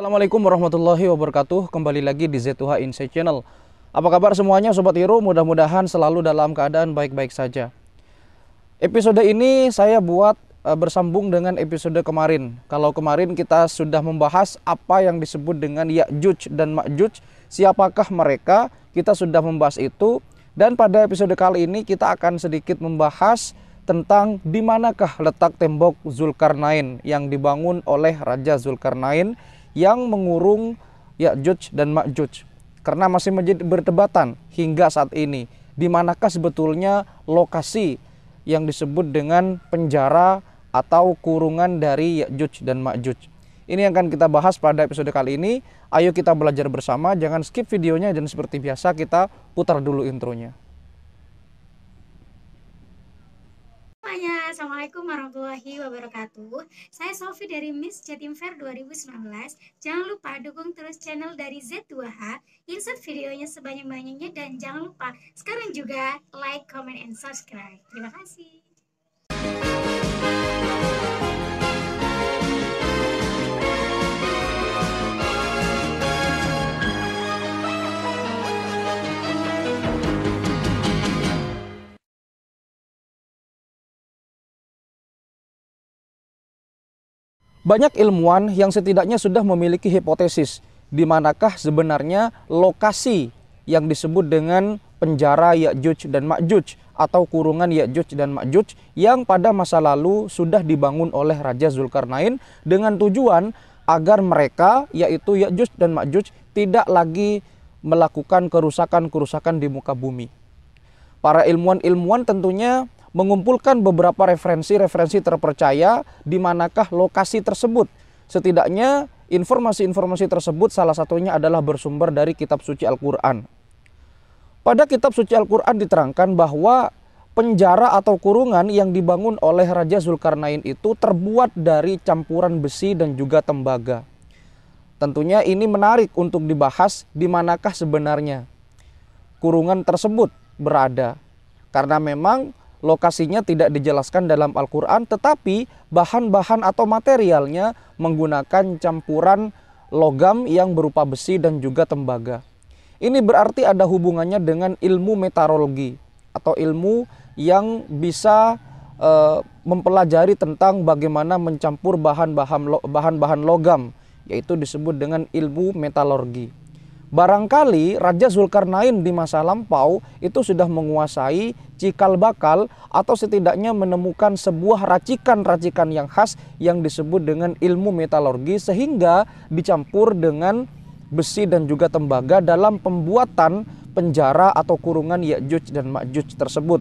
Assalamualaikum warahmatullahi wabarakatuh. Kembali lagi di Z2H Insight Channel. Apa kabar semuanya Sobat Hero? Mudah-mudahan selalu dalam keadaan baik-baik saja. Episode ini saya buat eh, bersambung dengan episode kemarin. Kalau kemarin kita sudah membahas apa yang disebut dengan Ya'juj dan Ma'juj, siapakah mereka? Kita sudah membahas itu dan pada episode kali ini kita akan sedikit membahas tentang di manakah letak tembok Zulkarnain yang dibangun oleh Raja Zulkarnain yang mengurung Ya'juj dan Ma'juj karena masih menjadi berdebatan hingga saat ini di manakah sebetulnya lokasi yang disebut dengan penjara atau kurungan dari Ya'juj dan Ma'juj. Ini yang akan kita bahas pada episode kali ini. Ayo kita belajar bersama, jangan skip videonya dan seperti biasa kita putar dulu intronya. Assalamualaikum warahmatullahi wabarakatuh. Saya Sofi dari Miss Jatim Fair 2019. Jangan lupa dukung terus channel dari Z2H, insert videonya sebanyak-banyaknya dan jangan lupa sekarang juga like, comment, and subscribe. Terima kasih. Banyak ilmuwan yang setidaknya sudah memiliki hipotesis di manakah sebenarnya lokasi yang disebut dengan penjara Ya'juj dan Ma'juj atau kurungan Ya'juj dan Ma'juj yang pada masa lalu sudah dibangun oleh Raja Zulkarnain dengan tujuan agar mereka yaitu Ya'juj dan Ma'juj tidak lagi melakukan kerusakan-kerusakan di muka bumi. Para ilmuwan-ilmuwan tentunya mengumpulkan beberapa referensi-referensi terpercaya di manakah lokasi tersebut. Setidaknya informasi-informasi tersebut salah satunya adalah bersumber dari kitab suci Al-Qur'an. Pada kitab suci Al-Qur'an diterangkan bahwa penjara atau kurungan yang dibangun oleh Raja Zulkarnain itu terbuat dari campuran besi dan juga tembaga. Tentunya ini menarik untuk dibahas di manakah sebenarnya kurungan tersebut berada. Karena memang lokasinya tidak dijelaskan dalam Al-Quran, tetapi bahan-bahan atau materialnya menggunakan campuran logam yang berupa besi dan juga tembaga. Ini berarti ada hubungannya dengan ilmu meteorologi atau ilmu yang bisa e, mempelajari tentang bagaimana mencampur bahan-bahan bahan-bahan logam, yaitu disebut dengan ilmu metalurgi. Barangkali Raja Zulkarnain di masa lampau itu sudah menguasai cikal bakal atau setidaknya menemukan sebuah racikan-racikan yang khas yang disebut dengan ilmu metalurgi sehingga dicampur dengan besi dan juga tembaga dalam pembuatan penjara atau kurungan Ya'juj dan Ma'juj tersebut.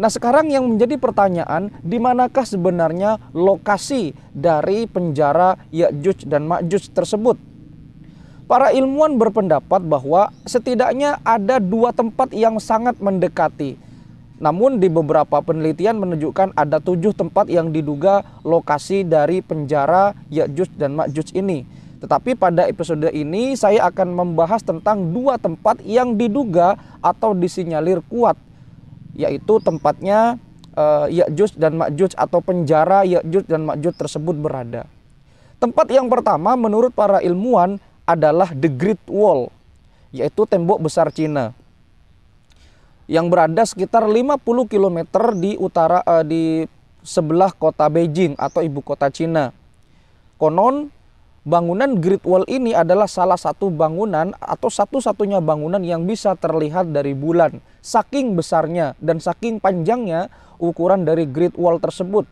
Nah sekarang yang menjadi pertanyaan di manakah sebenarnya lokasi dari penjara Ya'juj dan Ma'juj tersebut? Para ilmuwan berpendapat bahwa setidaknya ada dua tempat yang sangat mendekati. Namun di beberapa penelitian menunjukkan ada tujuh tempat yang diduga lokasi dari penjara Ya'juj dan Ma'juj ini. Tetapi pada episode ini saya akan membahas tentang dua tempat yang diduga atau disinyalir kuat. Yaitu tempatnya uh, Ya'juj dan Ma'juj atau penjara Ya'juj dan Ma'juj tersebut berada. Tempat yang pertama menurut para ilmuwan adalah The Great Wall, yaitu tembok besar Cina yang berada sekitar 50 km di utara eh, di sebelah kota Beijing atau ibu kota Cina. Konon bangunan Great Wall ini adalah salah satu bangunan atau satu-satunya bangunan yang bisa terlihat dari bulan. Saking besarnya dan saking panjangnya ukuran dari Great Wall tersebut.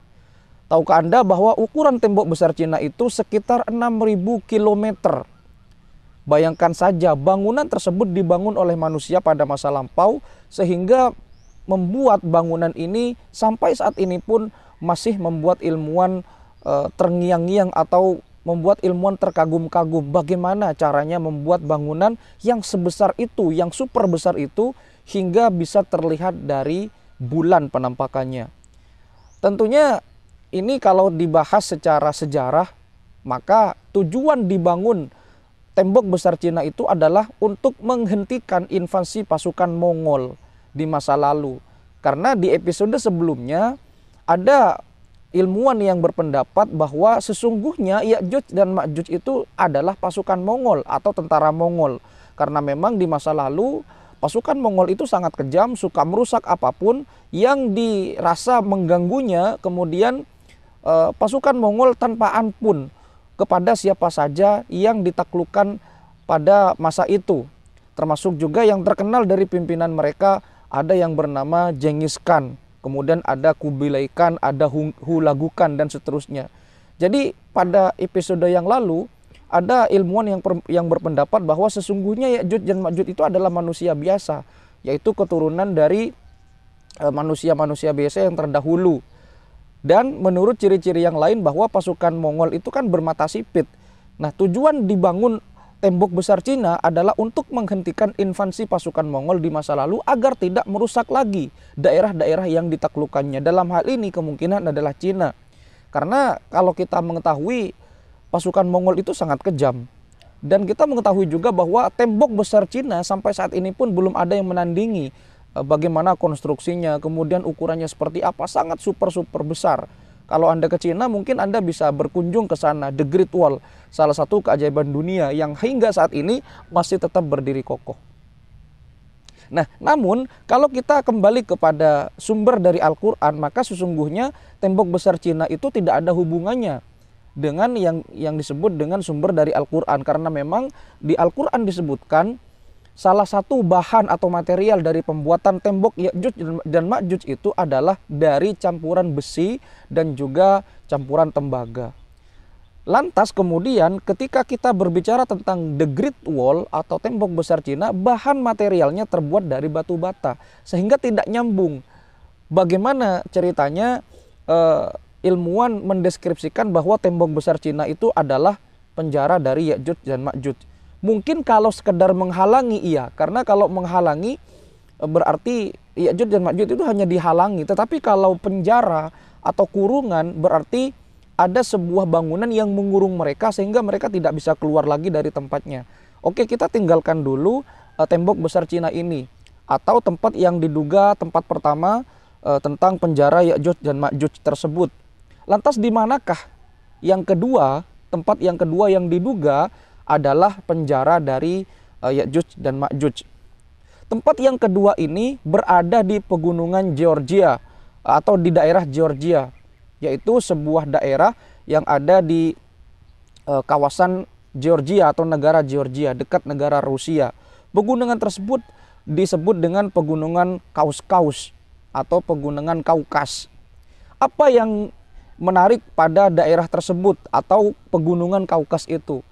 Tahukah Anda bahwa ukuran tembok besar Cina itu sekitar 6000 kilometer Bayangkan saja bangunan tersebut dibangun oleh manusia pada masa lampau sehingga membuat bangunan ini sampai saat ini pun masih membuat ilmuwan e, terngiang-ngiang atau membuat ilmuwan terkagum-kagum bagaimana caranya membuat bangunan yang sebesar itu, yang super besar itu hingga bisa terlihat dari bulan penampakannya. Tentunya ini kalau dibahas secara sejarah maka tujuan dibangun tembok besar Cina itu adalah untuk menghentikan invasi pasukan Mongol di masa lalu. Karena di episode sebelumnya ada ilmuwan yang berpendapat bahwa sesungguhnya Ya'juj dan Ma'juj itu adalah pasukan Mongol atau tentara Mongol. Karena memang di masa lalu pasukan Mongol itu sangat kejam, suka merusak apapun yang dirasa mengganggunya, kemudian eh, pasukan Mongol tanpa ampun kepada siapa saja yang ditaklukkan pada masa itu. Termasuk juga yang terkenal dari pimpinan mereka ada yang bernama Genghis Khan, kemudian ada Kubilai Khan, ada Hulagukan dan seterusnya. Jadi pada episode yang lalu ada ilmuwan yang per, yang berpendapat bahwa sesungguhnya Ya'juj dan Ma'juj itu adalah manusia biasa, yaitu keturunan dari eh, manusia-manusia biasa yang terdahulu dan menurut ciri-ciri yang lain bahwa pasukan Mongol itu kan bermata sipit. Nah, tujuan dibangun tembok besar Cina adalah untuk menghentikan invasi pasukan Mongol di masa lalu agar tidak merusak lagi daerah-daerah yang ditaklukannya. Dalam hal ini kemungkinan adalah Cina. Karena kalau kita mengetahui pasukan Mongol itu sangat kejam. Dan kita mengetahui juga bahwa tembok besar Cina sampai saat ini pun belum ada yang menandingi Eh, bagaimana konstruksinya, kemudian ukurannya seperti apa, sangat super-super besar. Kalau Anda ke Cina mungkin Anda bisa berkunjung ke sana, The Great Wall, salah satu keajaiban dunia yang hingga saat ini masih tetap berdiri kokoh. Nah, namun kalau kita kembali kepada sumber dari Al-Qur'an, maka sesungguhnya tembok besar Cina itu tidak ada hubungannya dengan yang yang disebut dengan sumber dari Al-Qur'an karena memang di Al-Qur'an disebutkan salah satu bahan atau material dari pembuatan tembok Yakjuj dan Makjuj itu adalah dari campuran besi dan juga campuran tembaga. Lantas kemudian ketika kita berbicara tentang the Great Wall atau tembok besar Cina, bahan materialnya terbuat dari batu bata sehingga tidak nyambung. Bagaimana ceritanya eh, ilmuwan mendeskripsikan bahwa tembok besar Cina itu adalah penjara dari Ya'juj dan makjud. Mungkin kalau sekedar menghalangi iya, karena kalau menghalangi eh, berarti Ya'jud dan Ma'jud itu hanya dihalangi. Tetapi kalau penjara atau kurungan berarti ada sebuah bangunan yang mengurung mereka sehingga mereka tidak bisa keluar lagi dari tempatnya. Oke, kita tinggalkan dulu eh, tembok besar Cina ini atau tempat yang diduga tempat pertama eh, tentang penjara Ya'jud dan Ma'jud tersebut. Lantas di manakah yang kedua, tempat yang kedua yang diduga adalah penjara dari uh, Ya'juj dan Ma'juj. Tempat yang kedua ini berada di pegunungan Georgia atau di daerah Georgia, yaitu sebuah daerah yang ada di uh, kawasan Georgia atau negara Georgia dekat negara Rusia. Pegunungan tersebut disebut dengan pegunungan Kaukasus atau pegunungan Kaukas. Apa yang menarik pada daerah tersebut atau pegunungan Kaukas itu?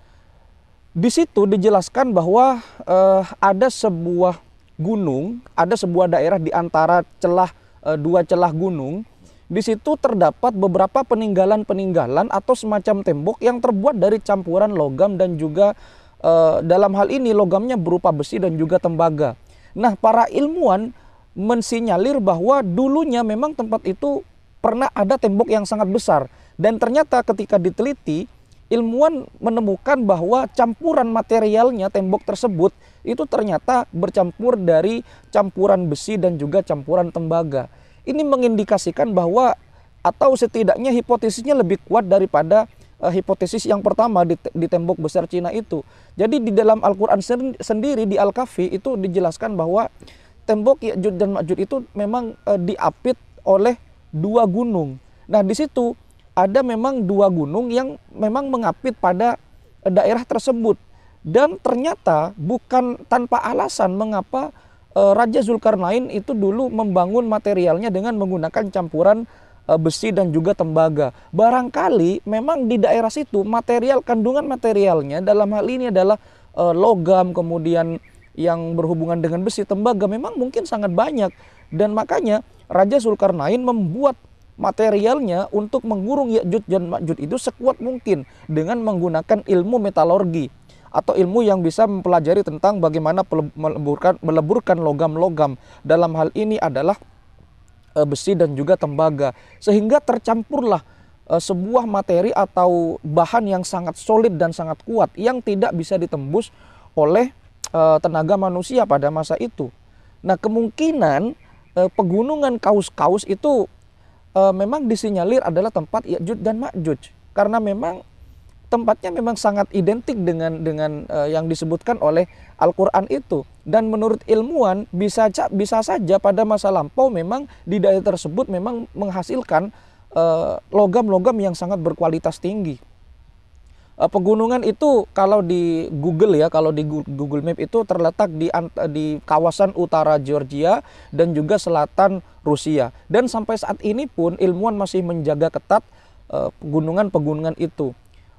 Di situ dijelaskan bahwa eh, ada sebuah gunung, ada sebuah daerah di antara celah eh, dua celah gunung. Di situ terdapat beberapa peninggalan-peninggalan atau semacam tembok yang terbuat dari campuran logam dan juga eh, dalam hal ini logamnya berupa besi dan juga tembaga. Nah, para ilmuwan mensinyalir bahwa dulunya memang tempat itu pernah ada tembok yang sangat besar dan ternyata ketika diteliti ilmuwan menemukan bahwa campuran materialnya tembok tersebut itu ternyata bercampur dari campuran besi dan juga campuran tembaga. Ini mengindikasikan bahwa atau setidaknya hipotesisnya lebih kuat daripada uh, hipotesis yang pertama di, di tembok besar Cina itu. Jadi di dalam Al-Qur'an sendiri di Al-Kahfi itu dijelaskan bahwa tembok Ya'juj dan Ma'juj itu memang uh, diapit oleh dua gunung. Nah, di situ ada memang dua gunung yang memang mengapit pada eh, daerah tersebut dan ternyata bukan tanpa alasan mengapa eh, Raja Zulkarnain itu dulu membangun materialnya dengan menggunakan campuran eh, besi dan juga tembaga. Barangkali memang di daerah situ material kandungan materialnya dalam hal ini adalah logam kemudian yang berhubungan dengan besi tembaga memang mungkin sangat banyak dan makanya Raja Zulkarnain membuat materialnya untuk mengurung yajud dan Ma'jud itu sekuat mungkin dengan menggunakan ilmu metalurgi atau ilmu yang bisa mempelajari tentang bagaimana meleburkan logam-logam. Dalam hal ini adalah eh, besi dan juga tembaga sehingga tercampurlah eh, sebuah materi atau bahan yang sangat solid dan sangat kuat yang tidak bisa ditembus oleh eh, tenaga manusia pada masa itu. Nah, kemungkinan pegunungan kaus-kaus itu e, memang disinyalir adalah tempat Ya'juj dan Ma'juj karena memang tempatnya memang sangat identik dengan dengan e, yang disebutkan oleh Al-Qur'an itu dan menurut ilmuwan bisa bisa saja pada masa lampau memang di daerah tersebut memang menghasilkan eh, logam-logam e, yang sangat berkualitas tinggi. E, pegunungan itu kalau di Google ya, kalau di Google Map itu terletak di di kawasan utara Georgia dan juga selatan Rusia. Dan sampai saat ini pun ilmuwan masih menjaga ketat eh, pegunungan-pegunungan uh, itu.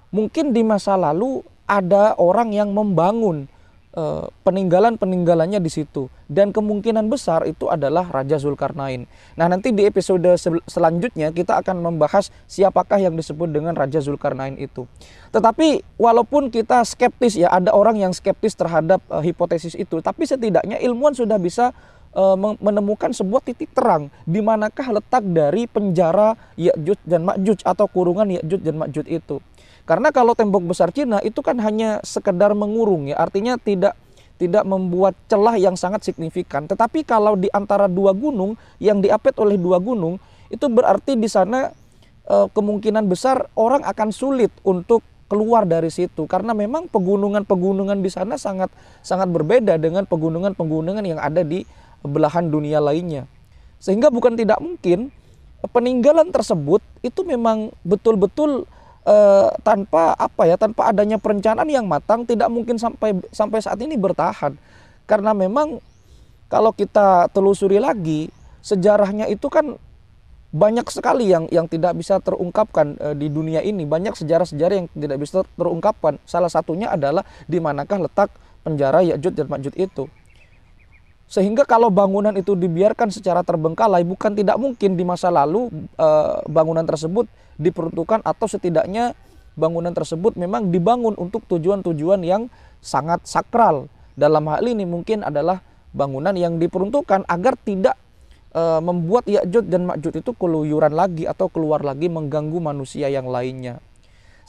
Mungkin di masa lalu ada orang yang membangun uh, peninggalan-peninggalannya di situ dan kemungkinan besar itu adalah Raja Zulkarnain. Nah, nanti di episode sel selanjutnya kita akan membahas siapakah yang disebut dengan Raja Zulkarnain itu. Tetapi walaupun kita skeptis ya, ada orang yang skeptis terhadap uh, hipotesis itu, tapi setidaknya ilmuwan sudah bisa Eh, menemukan sebuah titik terang di manakah letak dari penjara Ya'juj dan Ma'juj atau kurungan Ya'juj dan Ma'juj itu. Karena kalau tembok besar Cina itu kan hanya sekedar mengurung ya, artinya tidak tidak membuat celah yang sangat signifikan. Tetapi kalau di antara dua gunung yang diapit oleh dua gunung itu berarti di sana eh, kemungkinan besar orang akan sulit untuk keluar dari situ karena memang pegunungan-pegunungan di sana sangat sangat berbeda dengan pegunungan-pegunungan yang ada di belahan dunia lainnya. Sehingga bukan tidak mungkin peninggalan tersebut itu memang betul-betul eh, tanpa apa ya, tanpa adanya perencanaan yang matang tidak mungkin sampai sampai saat ini bertahan. Karena memang kalau kita telusuri lagi sejarahnya itu kan banyak sekali yang yang tidak bisa terungkapkan e, di dunia ini banyak sejarah-sejarah yang tidak bisa terungkapkan salah satunya adalah di manakah letak penjara Ya'juj dan Ma'juj itu sehingga kalau bangunan itu dibiarkan secara terbengkalai, bukan tidak mungkin di masa lalu e, bangunan tersebut diperuntukkan atau setidaknya bangunan tersebut memang dibangun untuk tujuan-tujuan yang sangat sakral. Dalam hal ini mungkin adalah bangunan yang diperuntukkan agar tidak e, membuat yakjud dan makjud itu keluyuran lagi atau keluar lagi mengganggu manusia yang lainnya.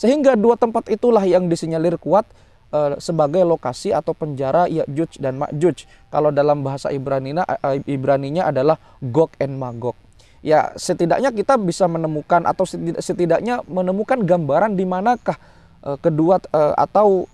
Sehingga dua tempat itulah yang disinyalir kuat Eh, sebagai lokasi atau penjara Ya'juj dan Ma'juj. Kalau dalam bahasa Ibranina Ibraninya adalah Gog and Magog. Ya, setidaknya kita bisa menemukan atau setidaknya menemukan gambaran di manakah eh, kedua eh, atau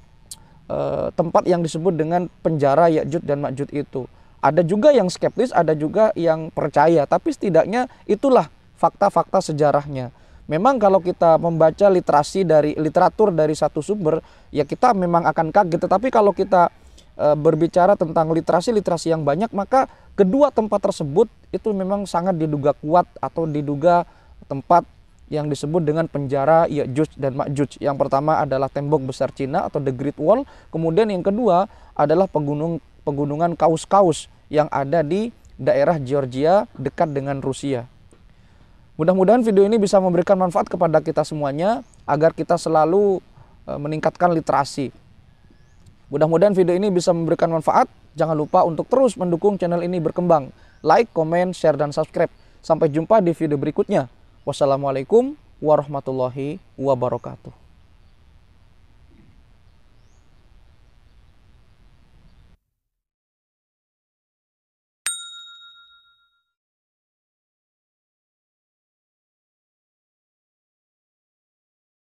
tempat yang disebut dengan penjara Ya'juj dan Ma'juj itu. Ada juga yang skeptis, ada juga yang percaya, tapi setidaknya itulah fakta-fakta sejarahnya memang kalau kita membaca literasi dari literatur dari satu sumber ya kita memang akan kaget tetapi kalau kita e, berbicara tentang literasi-literasi yang banyak maka kedua tempat tersebut itu memang sangat diduga kuat atau diduga tempat yang disebut dengan penjara Ya'juj dan Ma'juj. Yang pertama adalah tembok besar Cina atau the Great Wall, kemudian yang kedua adalah pegunung pegunungan Kaus-Kaus yang ada di daerah Georgia dekat dengan Rusia. Mudah-mudahan video ini bisa memberikan manfaat kepada kita semuanya agar kita selalu e, meningkatkan literasi. Mudah-mudahan video ini bisa memberikan manfaat. Jangan lupa untuk terus mendukung channel ini berkembang. Like, comment, share, dan subscribe. Sampai jumpa di video berikutnya. Wassalamualaikum warahmatullahi wabarakatuh.